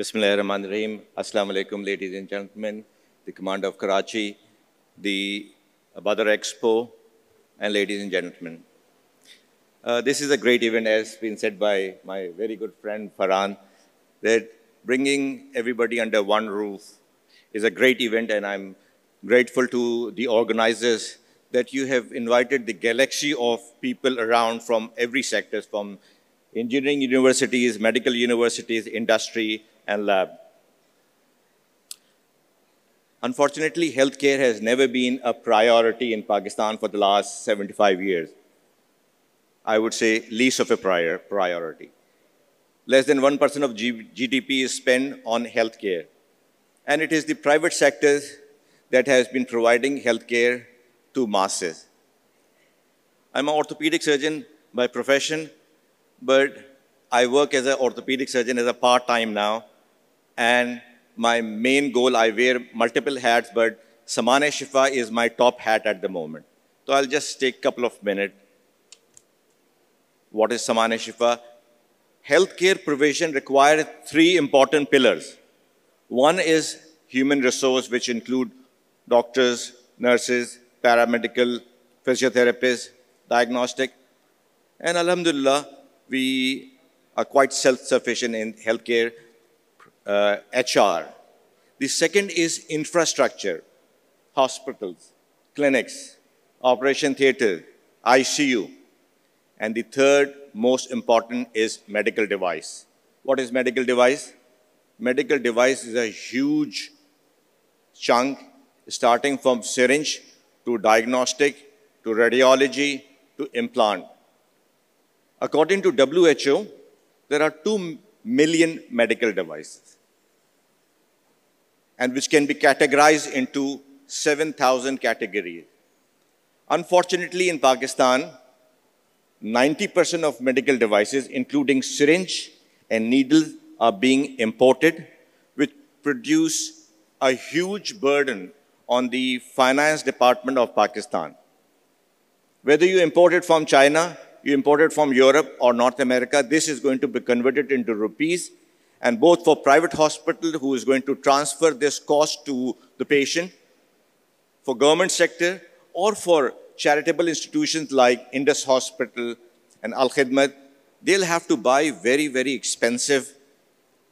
Bismillah ar-Rahman ar-Rahim. Assalamu alaikum, ladies and gentlemen, the Commander of Karachi, the Badr Expo, and ladies and gentlemen. Uh, this is a great event, as been said by my very good friend Farhan, that bringing everybody under one roof is a great event, and I'm grateful to the organizers that you have invited the galaxy of people around from every sector, from engineering universities, medical universities, industry, and lab. Uh, unfortunately, healthcare has never been a priority in Pakistan for the last 75 years. I would say least of a prior priority. Less than 1% of G GDP is spent on healthcare. And it is the private sector that has been providing healthcare to masses. I'm an orthopedic surgeon by profession, but I work as an orthopedic surgeon as a part-time now and my main goal, I wear multiple hats, but Samane Shifa is my top hat at the moment. So I'll just take a couple of minutes. What is Samane Shifa? Healthcare provision requires three important pillars. One is human resource, which include doctors, nurses, paramedical, physiotherapists, diagnostic. And alhamdulillah, we are quite self-sufficient in healthcare uh, HR. The second is infrastructure, hospitals, clinics, operation theater, ICU. And the third most important is medical device. What is medical device? Medical device is a huge chunk starting from syringe to diagnostic to radiology to implant. According to WHO, there are two million medical devices, and which can be categorized into 7,000 categories. Unfortunately, in Pakistan, 90% of medical devices, including syringe and needles, are being imported, which produce a huge burden on the finance department of Pakistan. Whether you import it from China you import it from Europe or North America, this is going to be converted into rupees. And both for private hospital, who is going to transfer this cost to the patient, for government sector, or for charitable institutions like Indus Hospital and Al-Khidmat, they'll have to buy very, very expensive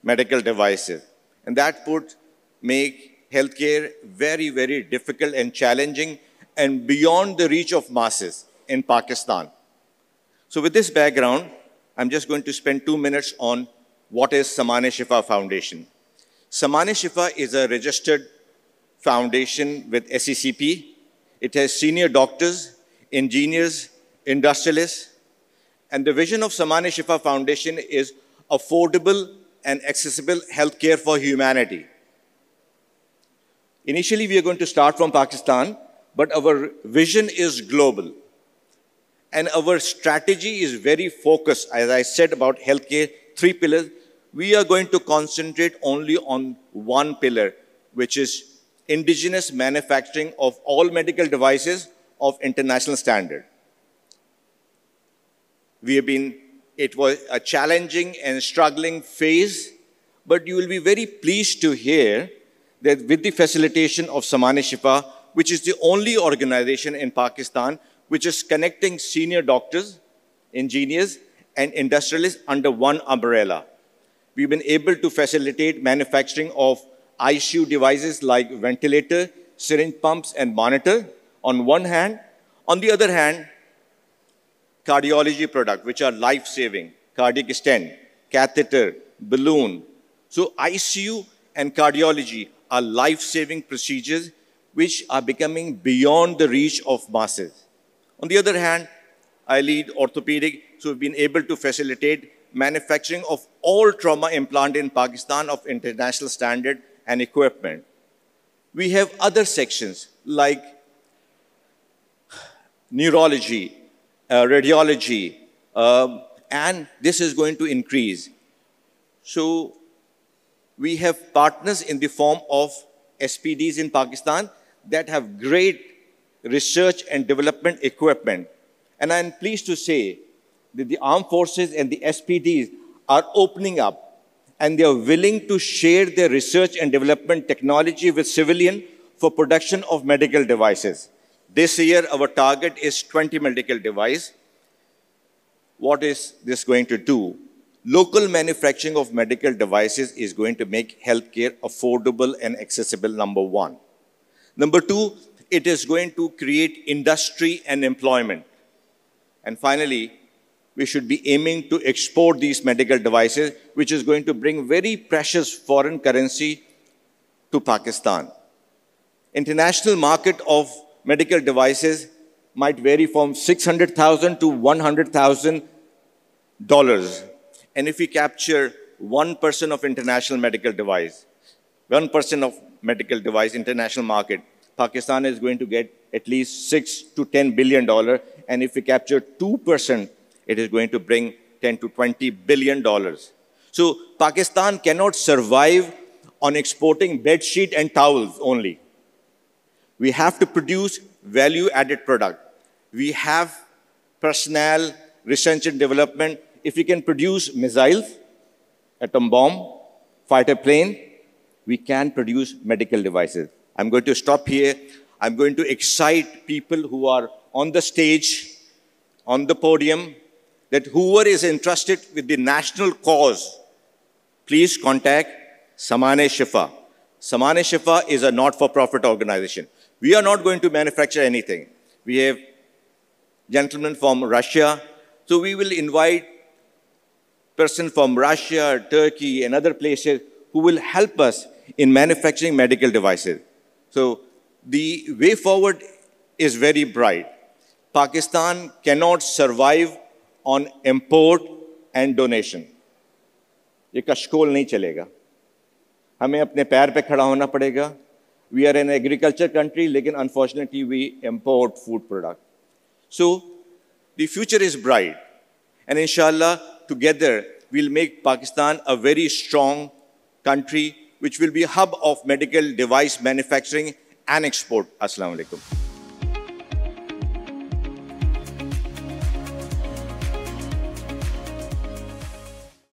medical devices. And that would make healthcare very, very difficult and challenging and beyond the reach of masses in Pakistan. So with this background, I'm just going to spend two minutes on what is Samane Shifa Foundation. Samane Shifa is a registered foundation with SECP. It has senior doctors, engineers, industrialists, and the vision of Samane Shifa Foundation is affordable and accessible healthcare for humanity. Initially, we are going to start from Pakistan, but our vision is global. And our strategy is very focused. As I said about healthcare, three pillars. We are going to concentrate only on one pillar, which is indigenous manufacturing of all medical devices of international standard. We have been, it was a challenging and struggling phase, but you will be very pleased to hear that with the facilitation of Samane Shifa, which is the only organization in Pakistan which is connecting senior doctors, engineers, and industrialists under one umbrella. We've been able to facilitate manufacturing of ICU devices like ventilator, syringe pumps, and monitor on one hand. On the other hand, cardiology products, which are life-saving, cardiac stent, catheter, balloon. So ICU and cardiology are life-saving procedures which are becoming beyond the reach of masses. On the other hand, I lead orthopedic, so we've been able to facilitate manufacturing of all trauma implant in Pakistan of international standard and equipment. We have other sections like neurology, uh, radiology, um, and this is going to increase. So we have partners in the form of SPDs in Pakistan that have great research and development equipment. And I'm pleased to say that the armed forces and the SPDs are opening up and they are willing to share their research and development technology with civilian for production of medical devices. This year, our target is 20 medical devices. What is this going to do? Local manufacturing of medical devices is going to make healthcare affordable and accessible, number one. Number two, it is going to create industry and employment. And finally, we should be aiming to export these medical devices, which is going to bring very precious foreign currency to Pakistan. International market of medical devices might vary from 600,000 to 100,000 dollars. And if we capture 1% of international medical device, 1% of medical device international market, Pakistan is going to get at least six to ten billion dollar, and if we capture two percent, it is going to bring ten to twenty billion dollars. So Pakistan cannot survive on exporting bed sheet and towels only. We have to produce value-added product. We have personnel, research and development. If we can produce missiles, atom bomb, fighter plane, we can produce medical devices. I'm going to stop here. I'm going to excite people who are on the stage, on the podium, that whoever is entrusted with the national cause, please contact Samane Shifa. Samane Shifa is a not-for-profit organization. We are not going to manufacture anything. We have gentlemen from Russia, so we will invite person from Russia, Turkey, and other places who will help us in manufacturing medical devices. So the way forward is very bright. Pakistan cannot survive on import and donation. ये कशकोल नहीं चलेगा हमें अपने पैर पे खड़ा होना पड़ेगा we are an agriculture country लेकिन unfortunately we together we'll make Pakistan a very strong country which will be a hub of medical device manufacturing and export. Assalamu alaikum.